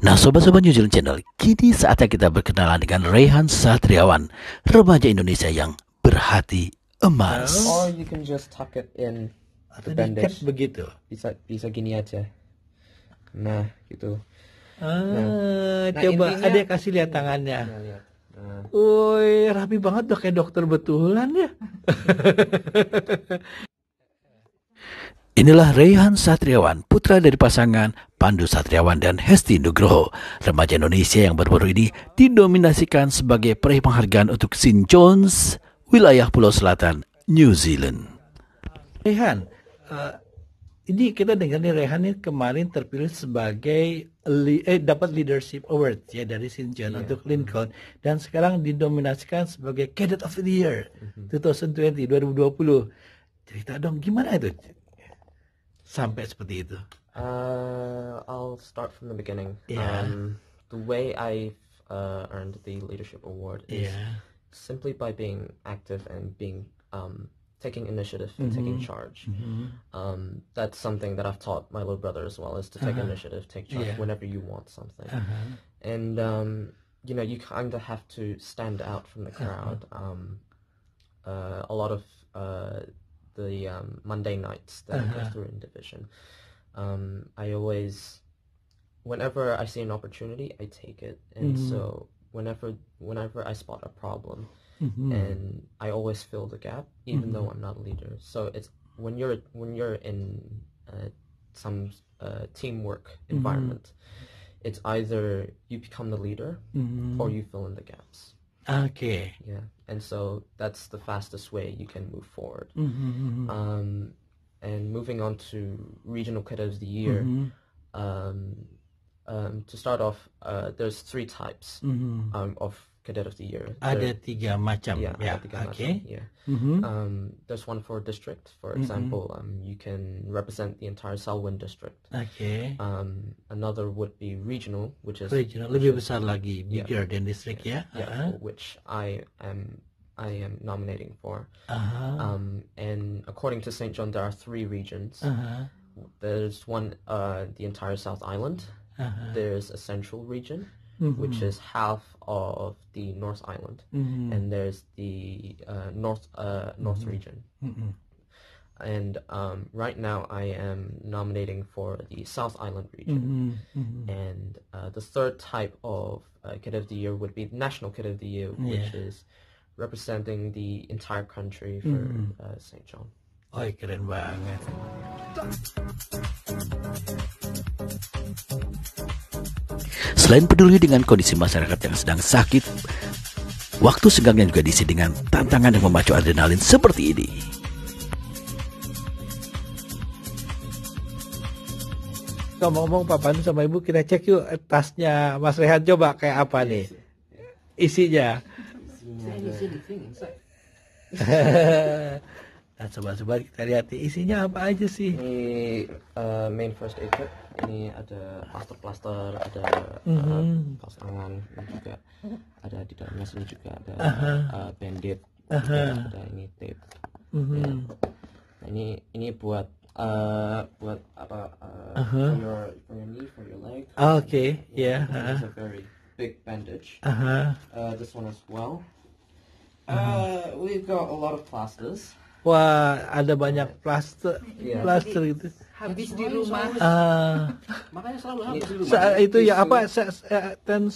Nah sobat-sobat New Zealand Channel, kini saatnya kita berkenalan dengan Rehan Satriawan, remaja Indonesia yang berhati emas. Or oh, you can just tuck it in the bandage. begitu. Bisa bisa gini aja. Nah, gitu. Ah, nah, nah coba ada ada kasih lihat tangannya. Nah, Nah. rapi banget dok, kayak dokter betulan ya. Inilah Rehan Satriawan, putra dari pasangan Pandu Satriawan dan Hesti Nugroho. Remaja Indonesia yang baru-baru ini didominasikan sebagai peraih penghargaan untuk St. John's, wilayah Pulau Selatan, New Zealand. Rehan, uh, eh, ini kita dengar nih Rehan ini kemarin terpilih sebagai li, eh, dapat leadership award ya dari St. John yeah. untuk Lincoln dan sekarang didominasikan sebagai Cadet of the Year mm 2020 2020. Cerita dong gimana itu sampai seperti itu? Uh, I'll start from the beginning. Yeah. Um, the way I've uh, earned the leadership award is yeah. simply by being active and being um, taking initiative and mm-hmm. taking charge. Mm-hmm. Um, that's something that I've taught my little brother as well is to take uh-huh. initiative, take charge yeah. whenever you want something. Uh-huh. And um, you know, you kind of have to stand out from the uh-huh. crowd. Uh-huh. Um, uh, a lot of uh, the um, Monday nights that uh-huh. go through in division. Um, I always, whenever I see an opportunity, I take it, and mm-hmm. so whenever whenever I spot a problem, mm-hmm. and I always fill the gap, even mm-hmm. though I'm not a leader. So it's when you're when you're in uh, some uh, teamwork mm-hmm. environment, it's either you become the leader mm-hmm. or you fill in the gaps. Okay. Yeah. And so that's the fastest way you can move forward. Mm-hmm, mm-hmm. Um, and moving on to regional cadet of the year, mm-hmm. um, um, to start off, uh, there's three types mm-hmm. um, of Cadet of the Year. Ada tiga macam. Yeah, yeah. Tiga okay. Macam, yeah. Mm-hmm. Um, there's one for district. For example, mm-hmm. um, you can represent the entire Selwyn district. Okay. Um, another would be regional, which is regional lebih besar lagi, bigger yeah. than district, yeah. Yeah, yeah uh-huh. which I am I am nominating for. Uh-huh. Um, and according to St. John, there are three regions. Uh-huh. There's one, uh, the entire South Island. Uh-huh. There's a central region mm-hmm. which is half of the North Island, mm-hmm. and there's the uh, North uh, North mm-hmm. region. Mm-hmm. And um, right now, I am nominating for the South Island region. Mm-hmm. Mm-hmm. And uh, the third type of uh, Kid of the Year would be National Kid of the Year, yeah. which is representing the entire country for uh, St. John. I Selain peduli dengan kondisi masyarakat yang sedang sakit, waktu senggangnya juga diisi dengan tantangan yang memacu adrenalin seperti ini. Ngomong-ngomong Pak Pandu sama Ibu, kita cek yuk tasnya Mas Rehan coba kayak apa nih isinya. isinya Nah, coba-coba kita lihat nih, isinya apa aja sih? Ini uh, main first aid kit, ini ada plaster-plaster, ada mm -hmm. uh, kaos tangan, ini juga ada di dalamnya sini juga ada uh -huh. uh, eh, bandit, uh -huh. ada ini tape. Mm -hmm. ya. nah, ini ini buat uh, buat apa uh, uh -huh. for your for your knee, for your leg. Oh, ah, okay, ya, and, yeah. yeah. Uh -huh. a very big bandage. Uh -huh. uh, this one as well. Uh, -huh. uh, we've got a lot of plasters wah ada banyak plaster ya. plaster gitu habis di rumah Ah. makanya selalu habis di rumah itu ya apa eh, ten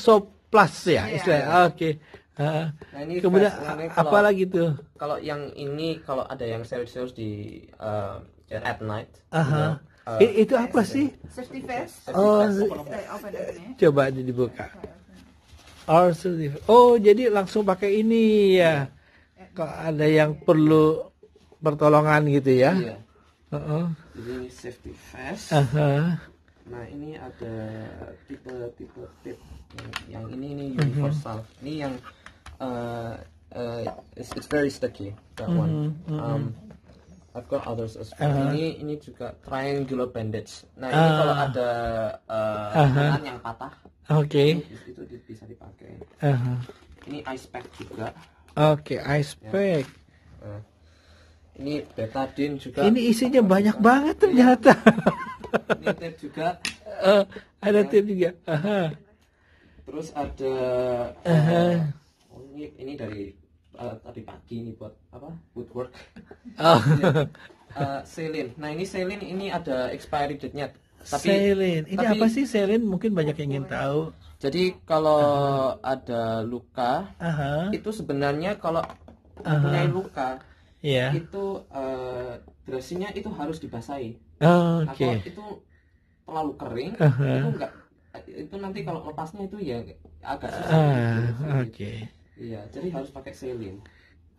plus ya, ya. istilah. Ah, oke okay. Ah. nah, ini kemudian kalau, apa lagi tuh kalau yang ini kalau ada yang serius-serius di uh, at night uh uh, itu apa sih safety vest oh, coba dibuka oh jadi langsung pakai ini ya iya. kalau ada yang perlu pertolongan gitu ya. Iya. Uh -uh. Ini safety vest. Uh -huh. Nah ini ada tipe-tipe tip yang ini ini mhm. universal. Uh -huh. Ini yang uh, uh, it's, it's very sticky that uh -huh. one. Uh mhm, -huh. Mhm. um, I've got others as well. Uh -huh. Ini ini juga triangular bandage. Nah ini uh ah. -huh. kalau ada uh, uh -huh. yang patah, oke, okay. itu, itu bisa dipakai. Uh -huh. Ini ice pack juga. Oke, okay, ice ya. pack. Ya. Uh ini betadin juga ini isinya banyak banget ternyata ini tip juga uh, ada ya. tip juga -huh. terus ada uh, ini ini dari uh, tadi pagi ini buat apa woodwork oh. uh, selin nah ini selin ini ada expiry date nya selin ini tapi, apa sih selin mungkin banyak yang ingin tahu jadi kalau uh -huh. ada luka uh -huh. itu sebenarnya kalau uh -huh. punya luka yeah. itu uh, dressingnya itu harus dibasahi oh, nah, okay. itu terlalu kering uh -huh. itu enggak itu nanti kalau lepasnya itu ya agak susah uh, oke okay. iya jadi harus pakai selin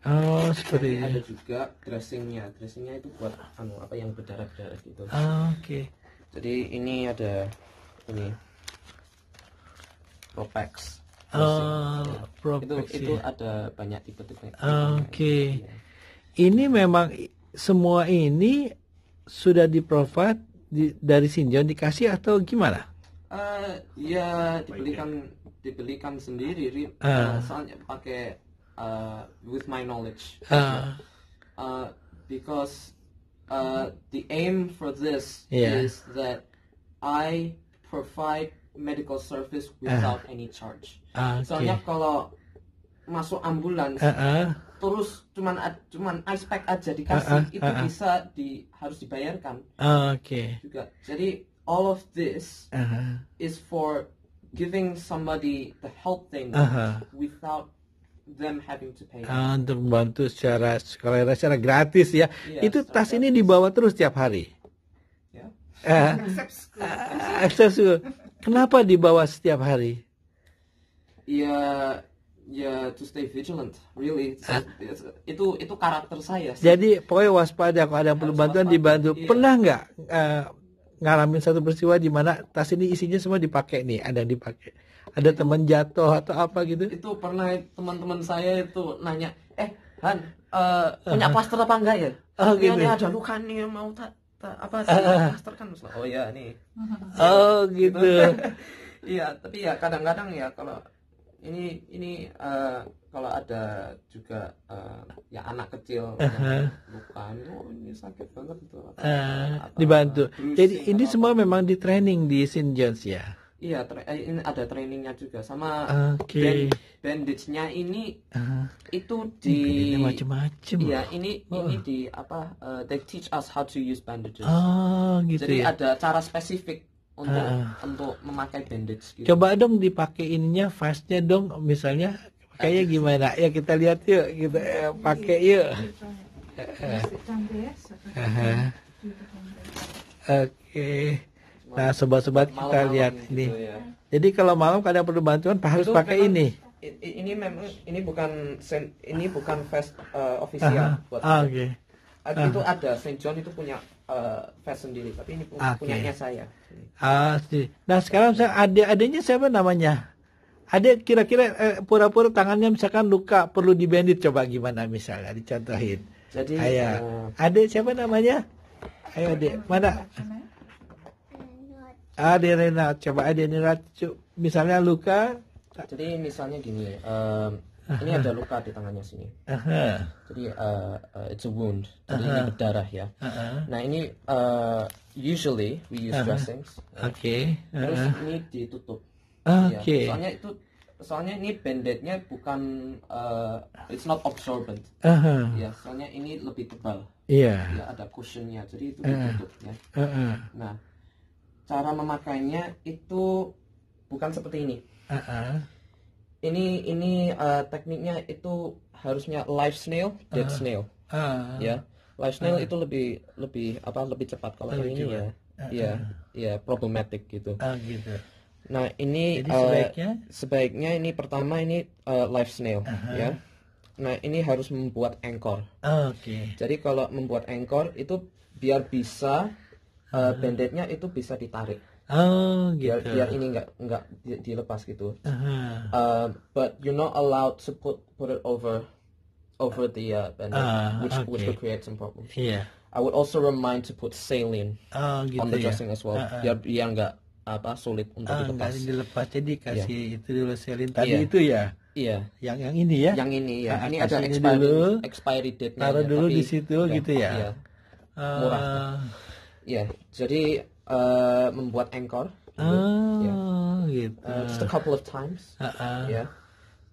Oh, seperti ini ada juga dressingnya. Dressingnya itu buat anu apa yang berdarah-darah gitu. oh, oke. Okay. Jadi ini ada ini Propex. uh, ya. Itu, itu iya. ada banyak tipe-tipe. Ah, oke. okay. Iya ini memang semua ini sudah provide di, dari Sinjon dikasih atau gimana? Uh, ya dibelikan dibelikan sendiri, uh. Uh, soalnya pakai uh, with my knowledge. Uh. Uh, because uh, the aim for this yeah. is that I provide medical service ah. without uh. any charge. Uh, okay. Soalnya kalau masuk ambulans uh -uh. terus cuman cuman ice pack aja dikasih uh -uh. itu uh -uh. bisa di harus dibayarkan uh, oke okay. juga jadi all of this uh -huh. is for giving somebody the help thing uh -huh. without them having to pay uh, untuk membantu secara sekolah secara gratis ya Yes, iya, itu tas gratis. ini dibawa terus setiap hari yeah. uh, uh, kenapa dibawa setiap hari ya ya to stay vigilant really itu itu karakter saya sih. jadi pokoknya waspada kalau ada yang perlu bantuan dibantu iya. pernah nggak uh, ngalamin satu peristiwa di mana tas ini isinya semua dipakai nih ada yang dipakai ada teman jatuh atau apa gitu itu pernah teman-teman saya itu nanya eh Han uh, punya uh -huh. plaster apa enggak ya oh, gitu. ada luka nih mau tak ta, apa sih uh, plaster kan oh ya nih oh gitu iya tapi ya kadang-kadang ya kalau ini ini uh, kalau ada juga uh, ya anak kecil uh -huh. oh ini sakit banget itu eh, atau, uh, dibantu bruising, jadi ini atau, semua memang di training di St John's ya iya tra ini ada trainingnya juga sama okay. band nya ini uh, itu di macam-macam ya ini oh. ini di apa uh, they teach us how to use bandages oh, gitu jadi ya? ada cara spesifik untuk uh. untuk memakai bandage gitu. Coba dong ininya fastnya dong misalnya kayaknya ah. gimana ya kita lihat yuk gitu eh, pakai yuk. Oke. Okay. Nah, sobat-sobat kita lihat ini. Gitu ya. Jadi kalau malam kadang perlu bantuan Pak harus pakai ini. Ini memang ini bukan ini bukan fast uh, eh, official buat. Ah, oke. Okay. Uh, itu ah. ada Saint John itu punya uh, eh, vest sendiri, tapi ini okay. punyanya saya. Ah, uh, nah sekarang saya adik adiknya siapa namanya? Ada kira-kira eh, pura-pura tangannya misalkan luka perlu dibandit coba gimana misalnya dicontohin. Jadi Ada Uh, eh, adik siapa namanya? Ayo adik, mana? Ah, adik Rena. coba adik Rena misalnya luka. Jadi misalnya gini, um, ini ada luka di tangannya sini uh-huh. jadi uh, uh, it's a wound jadi uh-huh. ini berdarah ya uh-huh. nah ini uh, usually we use uh-huh. dressings oke okay. uh-huh. terus ini ditutup iya. oke okay. ya. soalnya itu soalnya ini bandage-nya bukan uh, it's not absorbent uh-huh. ya soalnya ini lebih tebal iya yeah. ya ada cushionnya jadi itu ditutup uh-huh. ya uh-huh. nah cara memakainya itu bukan seperti ini uh-huh ini ini uh, tekniknya itu harusnya live snail, dead uh, snail. Uh, ya. Live snail uh, itu lebih lebih apa lebih cepat kalau yang ini ya. Uh, ya, uh, ya problematic gitu. Uh, gitu. Nah, ini eh, sebaiknya uh, sebaiknya ini pertama ini uh, live snail uh -huh. ya. Nah, ini harus membuat anchor. Oke. Okay. Jadi kalau membuat anchor itu biar bisa uh, bandetnya itu bisa ditarik. Oh, gitu. Biar, biar ini nggak nggak dilepas gitu. Uh -huh. uh, um, but you're not allowed to put put it over over the uh, bandage, uh, which okay. which could create some problems. Yeah. I would also remind to put saline oh, gitu on the ya. dressing ya? as well. Uh, uh. Biar biar nggak apa sulit untuk uh, dilepas. dilepas jadi kasih yeah. itu dulu saline tadi yeah. itu ya. Iya. Yeah. Yang yang ini ya. Yang ini ya. Nah, ini ada expiry expiry date Taruh ya, dulu di situ gitu ya. Iya. Uh, Murah. Iya. Jadi uh, membuat anchor. Oh, yeah. gitu. Uh, just a couple of times. Uh ah, -uh. Ah. Yeah.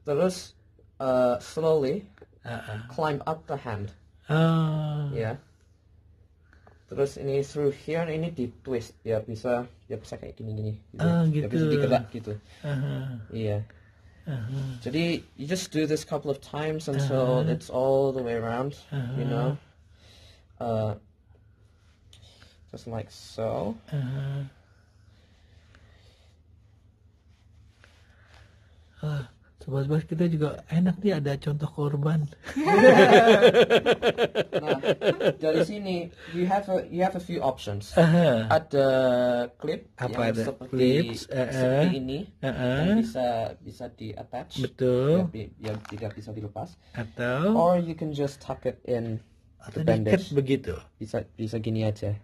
Terus uh, slowly uh -uh. climb up the hand. Oh. Yeah. Terus ini through here ini di twist ya bisa ya bisa kayak gini-gini. Gitu. Oh, gitu. Ya bisa digerak gitu. Iya. Uh -huh. yeah. Uh -huh. Jadi you just do this couple of times until uh -huh. it's all the way around, uh -huh. you know. Uh, just like so. Uh -huh. Ah, sobat bas kita juga enak nih ada contoh korban. nah, dari sini you have a you have a few options. Uh -huh. Ada clip Apa yang ada? seperti Clips, uh -huh. seperti ini uh -huh. yang bisa bisa di attach. Betul. Yang, yang tidak bisa dilepas. Atau. Or you can just tuck it in. Atau diikat begitu. Bisa bisa gini aja.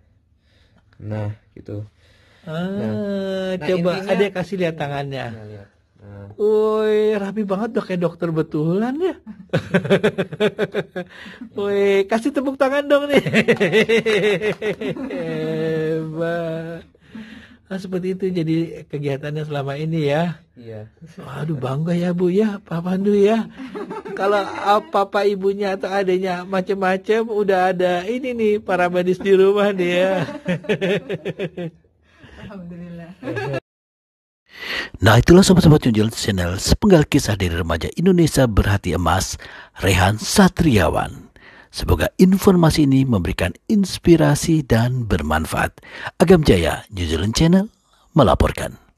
Nah, gitu. Nah, ah, nah, coba intinya, ada kasih lihat tangannya. Nah, Nah. rapi banget dok kayak dokter betulan ya. Woi, kasih tepuk tangan dong nih. Hebat. Nah, seperti itu jadi kegiatannya selama ini ya. Iya. Aduh bangga ya Bu ya, Pak Pandu ya. Kalau ah, papa ibunya atau adanya macam-macam udah ada ini nih para medis di rumah dia. Ya. Alhamdulillah. Nah itulah sobat-sobat Junjil Channel sepenggal kisah dari remaja Indonesia berhati emas Rehan Satriawan. Semoga informasi ini memberikan inspirasi dan bermanfaat. Agam Jaya, New Zealand Channel, melaporkan.